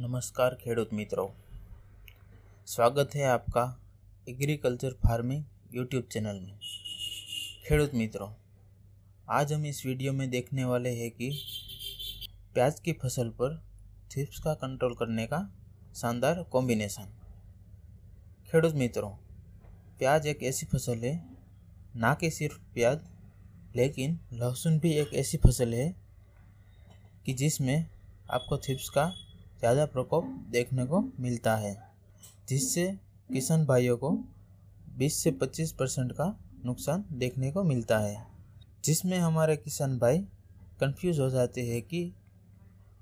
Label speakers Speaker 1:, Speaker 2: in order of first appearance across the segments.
Speaker 1: नमस्कार खेडूत मित्रों स्वागत है आपका एग्रीकल्चर फार्मिंग यूट्यूब चैनल में खेडूत मित्रों आज हम इस वीडियो में देखने वाले हैं कि प्याज की फसल पर थिप्स का कंट्रोल करने का शानदार कॉम्बिनेशन खेडूत मित्रों प्याज एक ऐसी फसल है ना कि सिर्फ प्याज लेकिन लहसुन भी एक ऐसी फसल है कि जिसमें आपको थिप्स का ज़्यादा प्रकोप देखने को मिलता है जिससे किसान भाइयों को 20 से 25 परसेंट का नुकसान देखने को मिलता है जिसमें हमारे किसान भाई कंफ्यूज हो जाते हैं कि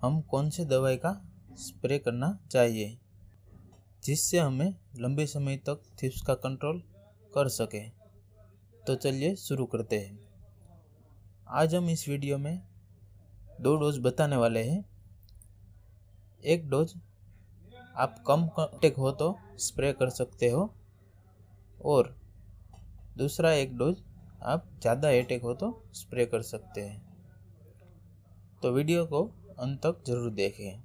Speaker 1: हम कौन से दवाई का स्प्रे करना चाहिए जिससे हमें लंबे समय तक थिप्स का कंट्रोल कर सके तो चलिए शुरू करते हैं आज हम इस वीडियो में दो डोज बताने वाले हैं एक डोज आप कम कॉन्टेक हो तो स्प्रे कर सकते हो और दूसरा एक डोज आप ज़्यादा एटेक हो तो स्प्रे कर सकते हैं तो वीडियो को अंत तक जरूर देखें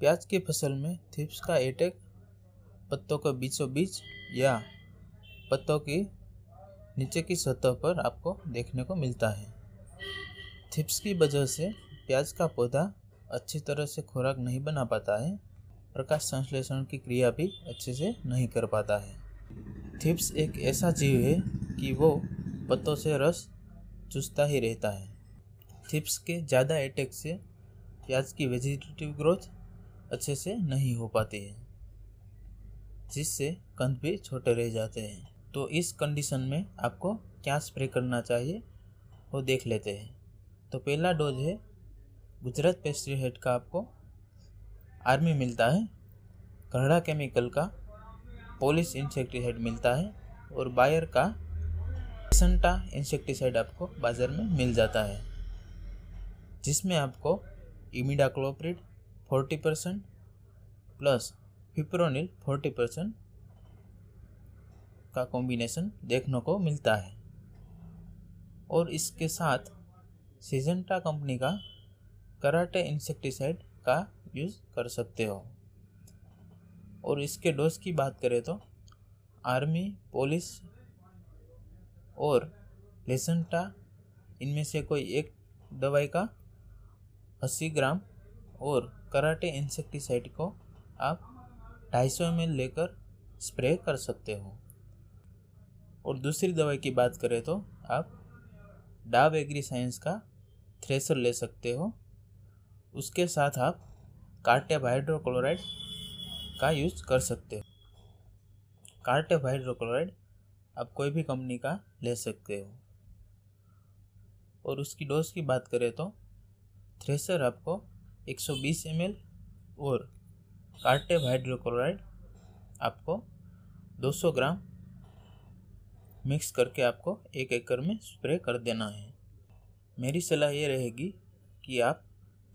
Speaker 1: प्याज की फसल में थिप्स का एटेक पत्तों के बीचों बीच या पत्तों की नीचे की सतह पर आपको देखने को मिलता है थिप्स की वजह से प्याज का पौधा अच्छी तरह से खुराक नहीं बना पाता है प्रकाश संश्लेषण की क्रिया भी अच्छे से नहीं कर पाता है थिप्स एक ऐसा जीव है कि वो पत्तों से रस चूसता ही रहता है थिप्स के ज़्यादा अटैक से प्याज की वेजिटेटिव ग्रोथ अच्छे से नहीं हो पाती है जिससे कंध भी छोटे रह जाते हैं तो इस कंडीशन में आपको क्या स्प्रे करना चाहिए वो देख लेते हैं तो पहला डोज है गुजरात पेस्ट्री हेड का आपको आर्मी मिलता है करड़ा केमिकल का पोलिस इंसेक्टिसाइड मिलता है और बायर का सेंटा इंसेक्टिसाइड आपको बाज़ार में मिल जाता है जिसमें आपको imidacloprid forty percent plus fipronil forty percent का कॉम्बिनेशन देखने को मिलता है और इसके साथ सीजेंटा कंपनी का कराटे इंसेक्टिसाइड का यूज़ कर सकते हो और इसके डोज की बात करें तो आर्मी पुलिस और लेसेंटा इनमें से कोई एक दवाई का अस्सी ग्राम और कराटे इंसेक्टिसाइड को आप ढाई सौ एम लेकर स्प्रे कर सकते हो और दूसरी दवाई की बात करें तो आप डाव एग्री साइंस का थ्रेसर ले सकते हो उसके साथ आप कार्टेब हाइड्रोक्लोराइड का यूज़ कर सकते हो कार्टेब हाइड्रोक्लोराइड आप कोई भी कंपनी का ले सकते हो और उसकी डोज की बात करें तो थ्रेसर आपको 120 ml और कार्टेब हाइड्रोक्लोराइड आपको 200 ग्राम मिक्स करके आपको एक एकड़ में स्प्रे कर देना है मेरी सलाह ये रहेगी कि आप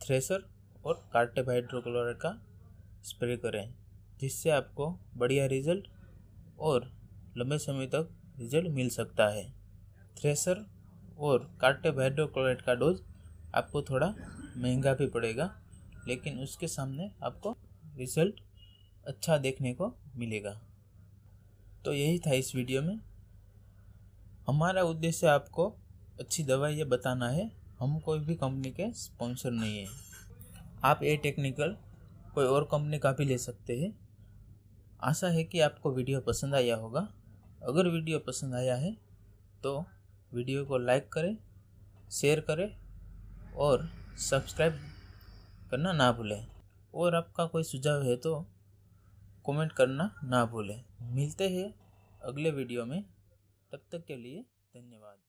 Speaker 1: थ्रेसर और कार्टेब हाइड्रोक्लोराइड का स्प्रे करें जिससे आपको बढ़िया रिजल्ट और लंबे समय तक रिजल्ट मिल सकता है थ्रेसर और कार्टेब हाइड्रोक्लोराइड का डोज आपको थोड़ा महंगा भी पड़ेगा लेकिन उसके सामने आपको रिजल्ट अच्छा देखने को मिलेगा तो यही था इस वीडियो में हमारा उद्देश्य आपको अच्छी दवाई ये बताना है हम कोई भी कंपनी के स्पॉन्सर नहीं है आप ए टेक्निकल कोई और कंपनी का भी ले सकते हैं आशा है कि आपको वीडियो पसंद आया होगा अगर वीडियो पसंद आया है तो वीडियो को लाइक करें शेयर करें और सब्सक्राइब करना ना भूलें और आपका कोई सुझाव है तो कमेंट करना ना भूलें मिलते हैं अगले वीडियो में तब तक के लिए धन्यवाद